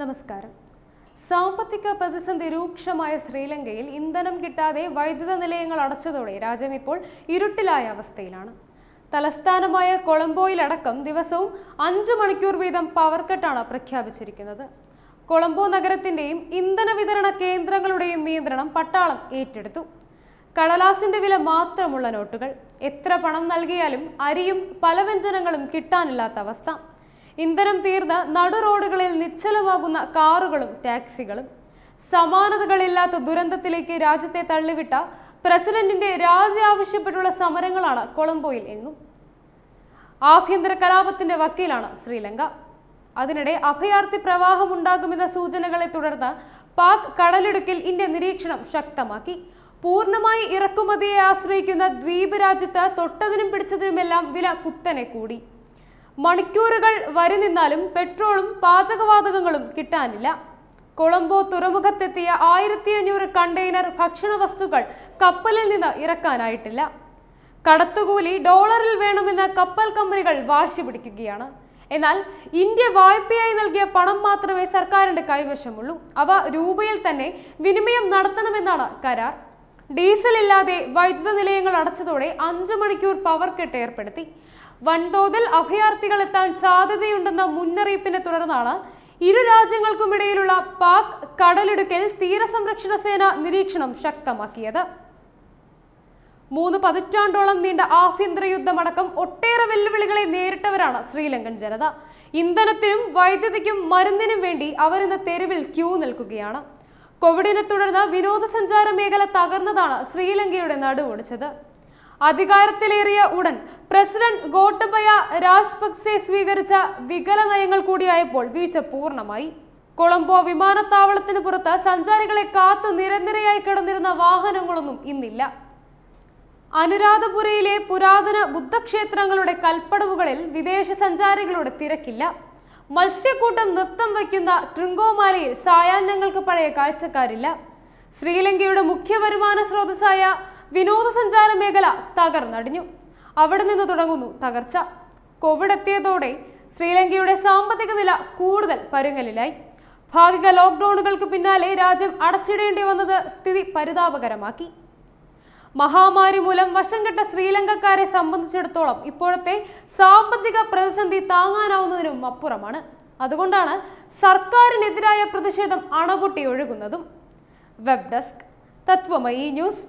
നമസ്കാരം സാമ്പത്തിക പ്രതിസന്ധി രൂക്ഷമായ ശ്രീലങ്കയിൽ ഇന്ധനം കിട്ടാതെ വൈദ്യുത നിലയങ്ങൾ അടച്ചതോടെ രാജ്യം ഇപ്പോൾ ഇരുട്ടിലായ അവസ്ഥയിലാണ് തലസ്ഥാനമായ കൊളംബോയിലടക്കം ദിവസവും അഞ്ച് മണിക്കൂർ വീതം പവർ കട്ടാണ് പ്രഖ്യാപിച്ചിരിക്കുന്നത് കൊളംബോ നഗരത്തിന്റെയും ഇന്ധന വിതരണ കേന്ദ്രങ്ങളുടെയും നിയന്ത്രണം പട്ടാളം ഏറ്റെടുത്തു കടലാസിന്റെ വില മാത്രമുള്ള നോട്ടുകൾ എത്ര പണം നൽകിയാലും അരിയും പലവ്യഞ്ജനങ്ങളും കിട്ടാനില്ലാത്ത അവസ്ഥ ഇന്ധനം തീർന്ന നടുറോഡുകളിൽ നിശ്ചലമാകുന്ന കാറുകളും ടാക്സികളും സമാനതകളില്ലാത്ത ദുരന്തത്തിലേക്ക് രാജ്യത്തെ തള്ളിവിട്ട പ്രസിഡന്റിന്റെ രാജി ആവശ്യപ്പെട്ടുള്ള സമരങ്ങളാണ് കൊളംബോയിൽ എങ്ങും ആഭ്യന്തര കലാപത്തിന്റെ വക്കീലാണ് ശ്രീലങ്ക അതിനിടെ അഭയാർത്ഥി പ്രവാഹം ഉണ്ടാകുമെന്ന സൂചനകളെ തുടർന്ന് പാക് കടലിടുക്കിൽ ഇന്ത്യ നിരീക്ഷണം ശക്തമാക്കി പൂർണ്ണമായി ഇറക്കുമതിയെ ആശ്രയിക്കുന്ന ദ്വീപ് രാജ്യത്ത് തൊട്ടതിനും പിടിച്ചതിനുമെല്ലാം വില കുത്തനെ കൂടി മണിക്കൂറുകൾ വരി നിന്നാലും പെട്രോളും പാചകവാതകങ്ങളും കിട്ടാനില്ല കൊളംബോ തുറമുഖത്തെത്തിയ ആയിരത്തി അഞ്ഞൂറ് കണ്ടെയ്നർ ഭക്ഷണ വസ്തുക്കൾ കപ്പലിൽ നിന്ന് ഇറക്കാനായിട്ടില്ല കടത്തുകൂലി ഡോളറിൽ വേണമെന്ന് കപ്പൽ കമ്പനികൾ വാശി പിടിക്കുകയാണ് എന്നാൽ ഇന്ത്യ വായ്പയായി നൽകിയ പണം മാത്രമേ സർക്കാരിന്റെ കൈവശമുള്ളൂ അവ രൂപയിൽ തന്നെ വിനിമയം നടത്തണമെന്നാണ് കരാർ ഡീസൽ ഇല്ലാതെ വൈദ്യുത നിലയങ്ങൾ അടച്ചതോടെ അഞ്ചു മണിക്കൂർ പവർ കട്ട് ഏർപ്പെടുത്തി വൻതോതിൽ അഭയാർത്ഥികൾ എത്താൻ സാധ്യതയുണ്ടെന്ന മുന്നറിയിപ്പിനെ തുടർന്നാണ് ഇരു രാജ്യങ്ങൾക്കുമിടയിലുള്ള പാക് കടലിടുക്കിൽ തീരസംരക്ഷണ സേന നിരീക്ഷണം ശക്തമാക്കിയത് മൂന്ന് പതിറ്റാണ്ടോളം നീണ്ട ആഭ്യന്തര യുദ്ധമടക്കം ഒട്ടേറെ വെല്ലുവിളികളെ നേരിട്ടവരാണ് ശ്രീലങ്കൻ ജനത ഇന്ധനത്തിനും വൈദ്യുതിക്കും മരുന്നിനും വേണ്ടി അവരിന്ന് തെരുവിൽ ക്യൂ നിൽക്കുകയാണ് കോവിഡിനെ തുടർന്ന് വിനോദസഞ്ചാര മേഖല തകർന്നതാണ് ശ്രീലങ്കയുടെ നടുവടിച്ചത് അധികാരത്തിലേറിയ ഉടൻ പ്രസിഡന്റ് ഗോട്ടബയ രാജപക്സെ സ്വീകരിച്ച വികല നയങ്ങൾ കൂടിയായപ്പോൾ വീഴ്ച പൂർണ്ണമായി കൊളംബോ വിമാനത്താവളത്തിന് പുറത്ത് സഞ്ചാരികളെ കാത്തു നിരനിരയായി കിടന്നിരുന്ന വാഹനങ്ങളൊന്നും ഇന്നില്ല അനുരാധപുരയിലെ പുരാതന ബുദ്ധക്ഷേത്രങ്ങളുടെ കൽപ്പടവുകളിൽ വിദേശ സഞ്ചാരികളുടെ തിരക്കില്ല മത്സ്യക്കൂട്ടം നൃത്തം വയ്ക്കുന്ന ട്രിങ്കോമാലയിൽ സായാഹ്നങ്ങൾക്ക് പഴയ കാഴ്ചക്കാരില്ല ശ്രീലങ്കയുടെ മുഖ്യ വരുമാന സ്രോതസ്സായ വിനോദസഞ്ചാര മേഖല തകർന്നടിഞ്ഞു അവിടെ നിന്ന് തുടങ്ങുന്നു തകർച്ച കോവിഡ് എത്തിയതോടെ ശ്രീലങ്കയുടെ സാമ്പത്തിക നില കൂടുതൽ പരുങ്ങലിലായി ഭാഗിക ലോക്ക്ഡൌണുകൾക്ക് പിന്നാലെ രാജ്യം അടച്ചിടേണ്ടി വന്നത് സ്ഥിതി പരിതാപകരമാക്കി മഹാമാരി മൂലം കെട്ട ശ്രീലങ്കക്കാരെ സംബന്ധിച്ചിടത്തോളം ഇപ്പോഴത്തെ സാമ്പത്തിക പ്രതിസന്ധി താങ്ങാനാവുന്നതിനും അപ്പുറമാണ് അതുകൊണ്ടാണ് സർക്കാരിനെതിരായ പ്രതിഷേധം അണപൊട്ടി ഒഴുകുന്നതും വെബ് ഡെസ്ക് തത്വമയി ന്യൂസ്